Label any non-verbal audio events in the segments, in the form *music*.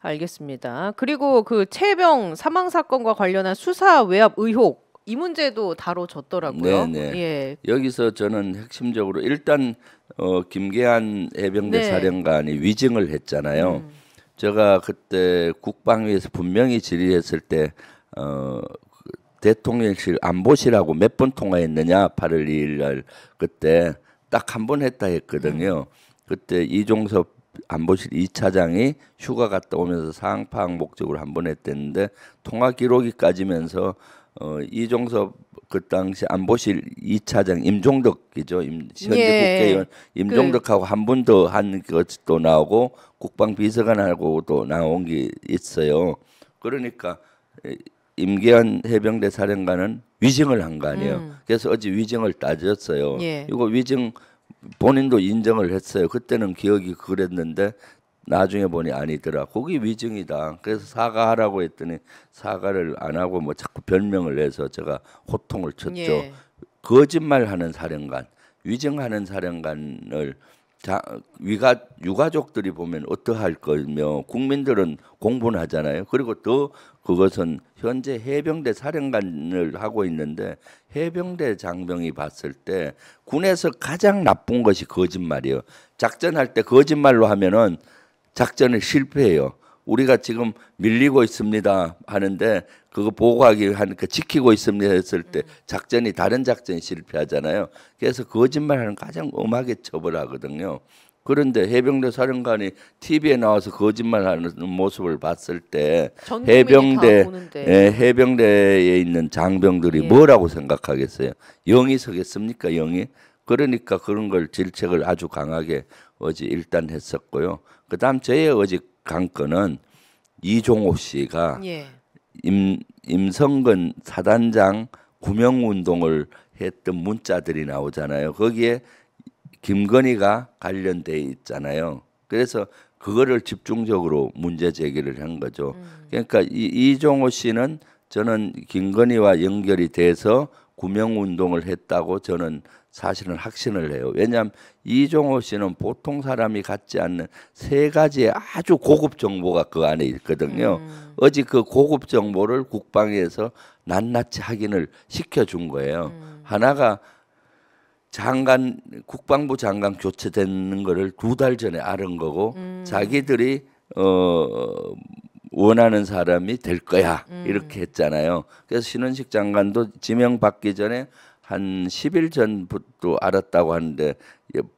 알겠습니다. 그리고 그 최병 사망 사건과 관련한 수사 외압 의혹 이 문제도 다뤄졌더라고요. 네 예. 여기서 저는 핵심적으로 일단 어, 김계한 해병대 네. 사령관이 위증을 했잖아요. 음. 제가 그때 국방위에서 분명히 질의했을 때 어, 대통령실 안보실하고 몇 번 통화했느냐 8월 2일 날 그때 딱 한 번 했다 했거든요. 음. 그때 이종섭 안보실 이차장이 휴가 갔다 오면서 상황 파악 목적으로 한 번 했댔는데 통화 기록이 까지면서 어, 이종섭 그 당시 안보실 이차장 임종덕이죠. 임, 현재 예. 국회의원 그 임종덕하고 그, 한분 더한 것도 나오고 국방비서관하고도 나온 게 있어요. 그러니까 임기현 해병대 사령관은 위증을 한 거 아니에요. 음. 그래서 어제 위증을 따졌어요. 예. 이거 위증 본인도 인정을 했어요. 그때는 기억이 그랬는데 나중에 보니 아니더라. 거기 위증이다. 그래서 사과하라고 했더니 사과를 안 하고 뭐 자꾸 변명을 해서 제가 호통을 쳤죠. 예. 거짓말하는 사령관, 위증하는 사령관을 자, 위가 유가족들이 보면 어떠할 거며 국민들은 공분 하잖아요. 그리고 또 그것은 현재 해병대 사령관을 하고 있는데 해병대 장병이 봤을 때 군에서 가장 나쁜 것이 거짓말이에요. 작전할 때 거짓말로 하면은 작전을 실패해요. 우리가 지금 밀리고 있습니다 하는데 그거 보고하기 하니까 그 지키고 있습니다 했을 때 음. 작전이 다른 작전이 실패하잖아요. 그래서 거짓말하는 가장 엄하게 처벌하거든요. 그런데 해병대 사령관이 TV에 나와서 거짓말하는 모습을 봤을 때 해병대 예, 해병대에 있는 장병들이 예. 뭐라고 생각하겠어요? 영이 서겠습니까? 영이 그러니까 그런 걸 질책을 아주 강하게 어제 일단 했었고요. 그다음 저의 어제 강건은 이종호 씨가 예. 임 임성근 사단장 구명 운동을 했던 문자들이 나오잖아요. 거기에 김건희가 관련돼 있잖아요. 그래서 그거를 집중적으로 문제 제기를 한 거죠. 음. 그러니까 이, 이종호 씨는 저는 김건희와 연결이 돼서 구명 운동을 했다고 저는 사실은 확신을 해요. 왜냐하면 이종호 씨는 보통 사람이 갖지 않는 세 가지의 아주 고급 정보가 그 안에 있거든요. 음. 어제 그 고급 정보를 국방에서 낱낱이 확인을 시켜준 거예요. 음. 하나가 장관 국방부 장관 교체되는 거를 두 달 전에 아는 거고 음. 자기들이 어 원하는 사람이 될 거야 음. 이렇게 했잖아요. 그래서 신원식 장관도 지명받기 전에 한 10일 전부터 알았다고 하는데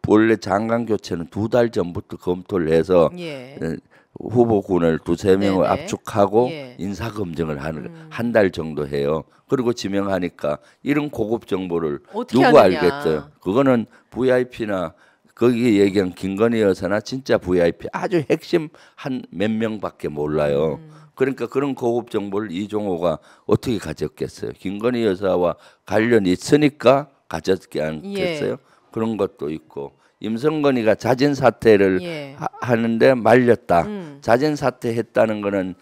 본래 장관 교체는 두 달 전부터 검토를 해서 예. 어, 후보군을 두세 네, 명을 네. 압축하고 예. 인사 검증을 하는 음. 한달 정도 해요. 그리고 지명하니까 이런 고급 정보를 누구 하느냐. 알겠어요? 그거는 VIP나 거기에 얘기한 김건희 여사나 진짜 VIP 아주 핵심 한 몇 명밖에 몰라요. 음. 그러니까 그런 고급 정보를 이종호가 어떻게 가졌겠어요? 김건희 여사와 관련이 있으니까 가졌게 않겠어요? 예. 그런 것도 있고 임성건이가 자진 사퇴를 예. 하, 는데 말렸다. 음. 자진 사퇴했다는 거는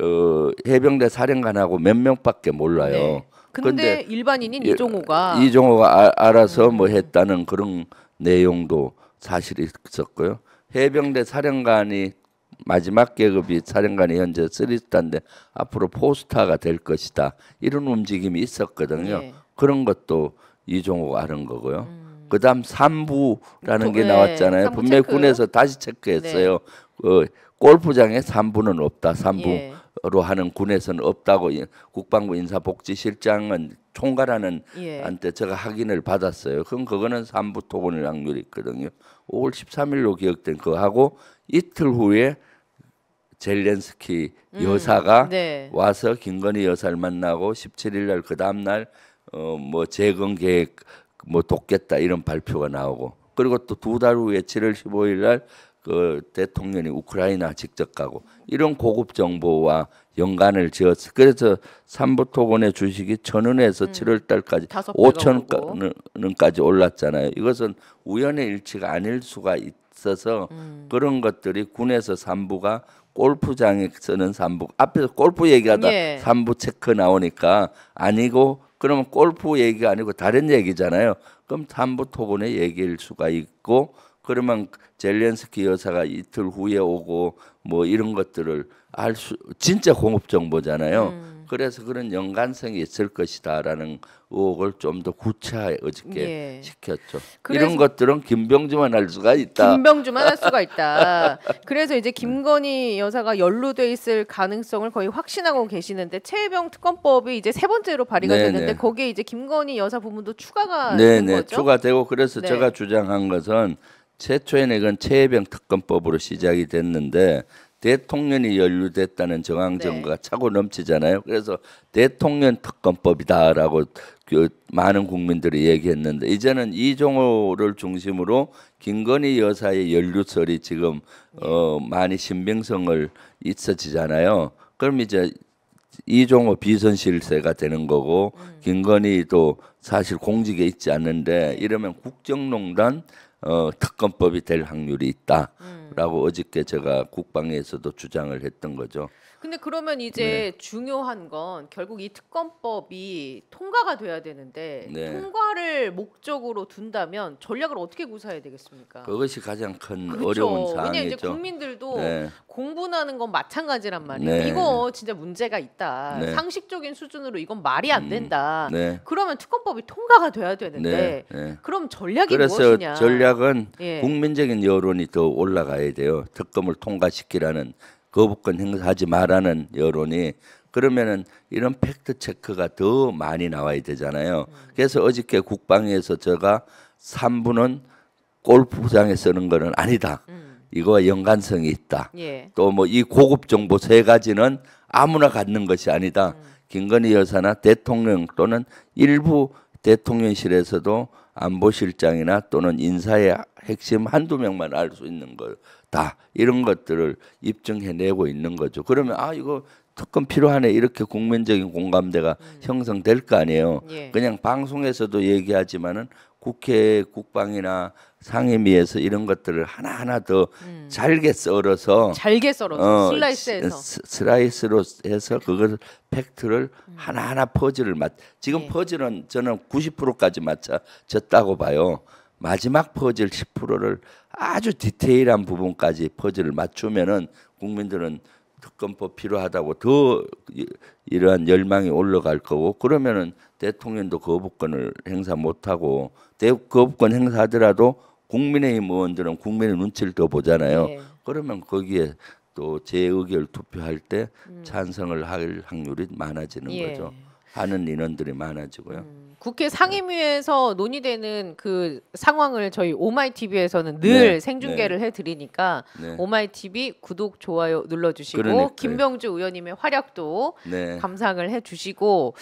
어, 해병대 사령관하고 몇 명밖에 몰라요. 네. 근데, 근데 일반인인 예, 이종호가 이종호가 아, 알아서 음. 뭐 했다는 그런 내용도 사실이 있었고요. 해병대 사령관이 마지막 계급이 사령관이 현재 3스타인데 앞으로 포스타가 될 것이다. 이런 움직임이 있었거든요. 네. 그런 것도 이종호가 하는 거고요. 음. 그다음 삼부라는 게 네. 나왔잖아요. 네. 분명히 군에서 다시 체크했어요. 네. 어, 골프장에 삼부는 없다. 삼부 예. 로 하는 군에서는 없다고 국방부 인사복지실장은 총괄하는 예. 한테 제가 확인을 받았어요. 그럼 그거는 삼부 토건의 확률이 있거든요. 5월 13일로 기억된 그하고 이틀 후에 젤렌스키 음, 여사가 네. 와서 김건희 여사를 만나고 17일 날 그 다음 날어뭐 재건 계획 뭐 돕겠다 이런 발표가 나오고 그리고 또 두 달 후에 7월 15일 날그 대통령이 우크라이나 직접 가고 이런 고급 정보와 연관을 지었어. 그래서 삼부토건의 주식이 천 원에서 음. 7월 달까지 5천 원까지 올랐잖아요. 이것은 우연의 일치가 아닐 수가 있어서 음. 그런 것들이 군에서 삼부가 골프장에 쓰는 삼부 앞에서 골프 얘기하다 예. 삼부 체크 나오니까 아니고 그러면 골프 얘기가 아니고 다른 얘기잖아요. 그럼 삼부토건의 얘기일 수가 있고 그러면 젤렌스키 여사가 이틀 후에 오고 뭐 이런 것들을 알 수 진짜 공업 정보잖아요. 음. 그래서 그런 연관성이 있을 것이다라는 의혹을 좀 더 구체화해 어저께 예. 시켰죠. 이런 것들은 김병주만 할 수가 있다. 김병주만 할 수가 있다. *laughs* 그래서 이제 김건희 여사가 연루돼 있을 가능성을 거의 확신하고 계시는데 최병 특검법이 이제 세 번째로 발의가 네네. 됐는데 네. 거기에 이제 김건희 여사 부분도 추가가 네네. 네. 거죠? 추가되고 그래서 네. 제가 주장한 것은 최초에는이건 최해병 특검법으로 시작이 됐는데 대통령이 연루됐다는 정황증거가 네. 차고 넘치잖아요. 그래서 대통령 특검법이다라고 그 많은 국민들이 얘기했는데 이제는 이종호를 중심으로 김건희 여사의 연루설이 지금 네. 어 많이 신빙성을 있어지잖아요. 그럼 이제 이종호 비선실세가 되는 거고 음. 김건희도 사실 공직에 있지 않는데 이러면 국정농단 어, 특검법이 될 확률이 있다라고 음. 어저께 제가 국방에서도 주장을 했던 거죠. 근데 그러면 이제 네. 중요한 건 결국 이 특검법이 통과가 돼야 되는데 네. 통과를 목적으로 둔다면 전략을 어떻게 구사해야 되겠습니까? 그것이 가장 큰 그렇죠. 어려운 사항이죠. 왜냐 이제 국민들도 네. 공분하는 건 마찬가지란 말이에요. 네. 이거 진짜 문제가 있다. 네. 상식적인 수준으로 이건 말이 안 음. 된다. 음, 그러면 특검법이 통과가 돼야 되는데 그럼 전략이 그래서 무엇이냐? 전략은 예. 국민적인 여론이 더 올라가야 돼요. 특검을 통과시키라는 거부권 행사하지 말라는 여론이 그러면은 이런 팩트 체크가 더 많이 나와야 되잖아요. 그래서 어저께 국방위에서 제가 3부는 골프장에 쓰는 거는 아니다. 음. 이거와 연관성이 있다. 예. 또뭐 이 고급 정보 세 가지는 아무나 갖는 것이 아니다. 음. 김건희 여사나 대통령 또는 일부 대통령실에서도 안보실장이나 또는 인사의 핵심 한두 명만 알 수 있는 거다 이런 것들을 입증해내고 있는 거죠. 그러면 아 이거 특검 필요하네 이렇게 국민적인 공감대가 음. 형성될 거 아니에요. 예. 그냥 방송에서도 얘기하지만은 국회 국방이나 상임위에서 이런 것들을 하나하나 더 음. 잘게 썰어서 잘게 썰어서 어, 슬라이스해서 슬라이스로 해서 그걸 팩트를 음. 하나하나 퍼즐을 맞 지금 네. 퍼즐은 저는 90%까지 맞춰졌다고 봐요. 마지막 퍼즐 10%를 아주 디테일한 부분까지 퍼즐을 맞추면은 국민들은 특검법 필요하다고 더 이러한 열망이 올라갈 거고 그러면은 대통령도 거부권을 행사 못하고 대 거부권 행사하더라도 국민의힘 의원들은 국민의 눈치를 더 보잖아요. 네. 그러면 거기에 또 재의결 투표할 때 음. 찬성을 할 확률이 많아지는 예. 거죠. 하는 인원들이 많아지고요. 음. 국회 상임위에서 논의되는 그 상황을 저희 오마이 TV에서는 네. 늘 네, 생중계를 네. 해드리니까 네. 오마이 TV 구독 좋아요 눌러주시고 그러니까요. 김병주 의원님의 활약도 네. 감상을 해주시고